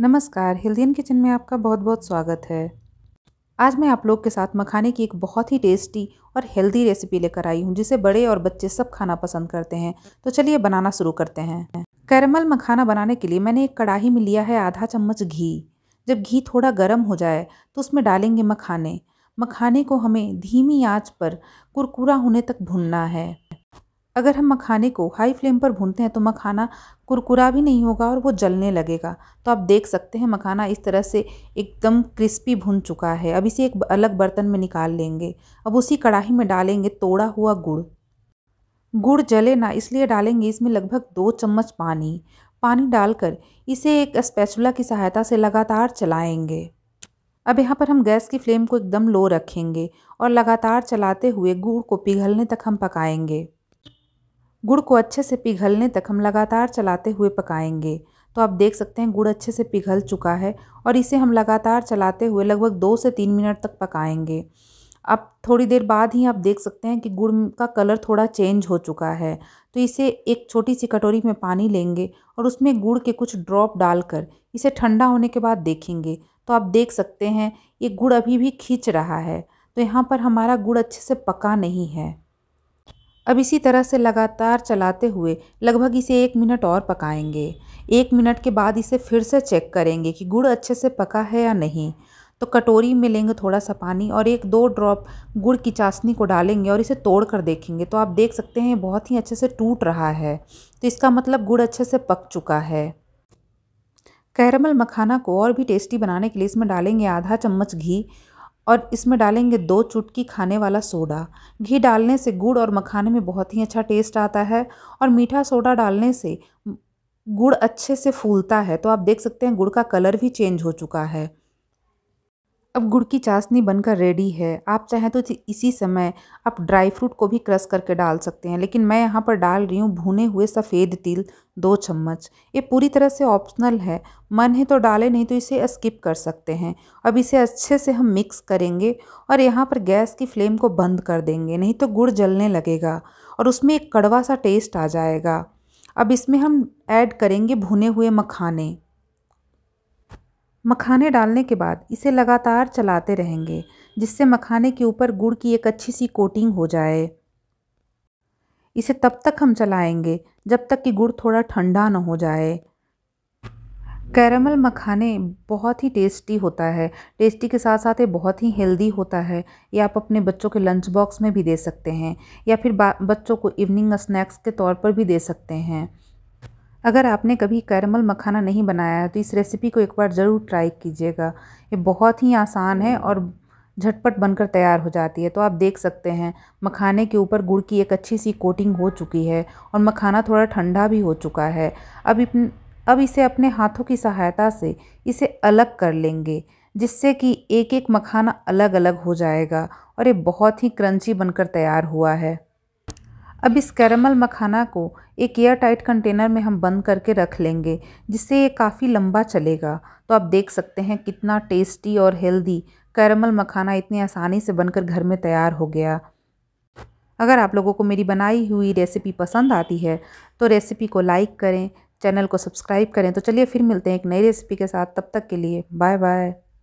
नमस्कार हिल्दियन किचन में आपका बहुत बहुत स्वागत है आज मैं आप लोग के साथ मखाने की एक बहुत ही टेस्टी और हेल्दी रेसिपी लेकर आई हूँ जिसे बड़े और बच्चे सब खाना पसंद करते हैं तो चलिए बनाना शुरू करते हैं कैरमल मखाना बनाने के लिए मैंने एक कढ़ाही में लिया है आधा चम्मच घी जब घी थोड़ा गर्म हो जाए तो उसमें डालेंगे मखाने मखाने को हमें धीमी आँच पर कुरकुरा होने तक भूनना है अगर हम मखाने को हाई फ्लेम पर भूनते हैं तो मखाना कुरकुरा भी नहीं होगा और वो जलने लगेगा तो आप देख सकते हैं मखाना इस तरह से एकदम क्रिस्पी भुन चुका है अब इसे एक अलग बर्तन में निकाल लेंगे अब उसी कढ़ाई में डालेंगे तोड़ा हुआ गुड़ गुड़ जले ना इसलिए डालेंगे इसमें लगभग दो चम्मच पानी पानी डालकर इसे एक स्पैचुला की सहायता से लगातार चलाएंगे अब यहाँ पर हम गैस की फ्लेम को एकदम लो रखेंगे और लगातार चलाते हुए गुड़ को पिघलने तक हम पकाएंगे गुड़ को अच्छे से पिघलने तक हम लगातार चलाते हुए पकाएंगे तो आप देख सकते हैं गुड़ अच्छे से पिघल चुका है और इसे हम लगातार चलाते हुए लगभग दो से तीन मिनट तक पकाएंगे अब थोड़ी देर बाद ही आप देख सकते हैं कि गुड़ का कलर थोड़ा चेंज हो चुका है तो इसे एक छोटी सी कटोरी में पानी लेंगे और उसमें गुड़ के कुछ ड्रॉप डालकर इसे ठंडा होने के बाद देखेंगे तो आप देख सकते हैं ये गुड़ अभी भी खींच रहा है तो यहाँ पर हमारा गुड़ अच्छे से पका नहीं है अब इसी तरह से लगातार चलाते हुए लगभग इसे एक मिनट और पकाएंगे एक मिनट के बाद इसे फिर से चेक करेंगे कि गुड़ अच्छे से पका है या नहीं तो कटोरी में लेंगे थोड़ा सा पानी और एक दो ड्रॉप गुड़ की चाशनी को डालेंगे और इसे तोड़ कर देखेंगे तो आप देख सकते हैं बहुत ही अच्छे से टूट रहा है तो इसका मतलब गुड़ अच्छे से पक चुका है कैरमल मखाना को और भी टेस्टी बनाने के लिए इसमें डालेंगे आधा चम्मच घी और इसमें डालेंगे दो चुटकी खाने वाला सोडा घी डालने से गुड़ और मखाने में बहुत ही अच्छा टेस्ट आता है और मीठा सोडा डालने से गुड़ अच्छे से फूलता है तो आप देख सकते हैं गुड़ का कलर भी चेंज हो चुका है अब गुड़ की चाशनी बनकर रेडी है आप चाहें तो इसी समय आप ड्राई फ्रूट को भी क्रश करके डाल सकते हैं लेकिन मैं यहाँ पर डाल रही हूँ भुने हुए सफ़ेद तिल दो चम्मच ये पूरी तरह से ऑप्शनल है मन है तो डालें नहीं तो इसे स्किप कर सकते हैं अब इसे अच्छे से हम मिक्स करेंगे और यहाँ पर गैस की फ्लेम को बंद कर देंगे नहीं तो गुड़ जलने लगेगा और उसमें एक कड़वा सा टेस्ट आ जाएगा अब इसमें हम ऐड करेंगे भुने हुए मखाने मखाने डालने के बाद इसे लगातार चलाते रहेंगे जिससे मखाने के ऊपर गुड़ की एक अच्छी सी कोटिंग हो जाए इसे तब तक हम चलाएंगे जब तक कि गुड़ थोड़ा ठंडा न हो जाए कैरमल मखाने बहुत ही टेस्टी होता है टेस्टी के साथ साथ ये बहुत ही हेल्दी होता है ये आप अपने बच्चों के लंच बॉक्स में भी दे सकते हैं या फिर बच्चों को इवनिंग स्नैक्स के तौर पर भी दे सकते हैं अगर आपने कभी कैरमल मखाना नहीं बनाया है तो इस रेसिपी को एक बार ज़रूर ट्राई कीजिएगा ये बहुत ही आसान है और झटपट बनकर तैयार हो जाती है तो आप देख सकते हैं मखाने के ऊपर गुड़ की एक अच्छी सी कोटिंग हो चुकी है और मखाना थोड़ा ठंडा भी हो चुका है अब अब इसे अपने हाथों की सहायता से इसे अलग कर लेंगे जिससे कि एक एक मखाना अलग अलग हो जाएगा और ये बहुत ही क्रंची बनकर तैयार हुआ है अब इस कैरमल मखाना को एक एयर टाइट कंटेनर में हम बंद करके रख लेंगे जिससे ये काफ़ी लंबा चलेगा तो आप देख सकते हैं कितना टेस्टी और हेल्दी कैरमल मखाना इतनी आसानी से बनकर घर में तैयार हो गया अगर आप लोगों को मेरी बनाई हुई रेसिपी पसंद आती है तो रेसिपी को लाइक करें चैनल को सब्सक्राइब करें तो चलिए फिर मिलते हैं एक नई रेसिपी के साथ तब तक के लिए बाय बाय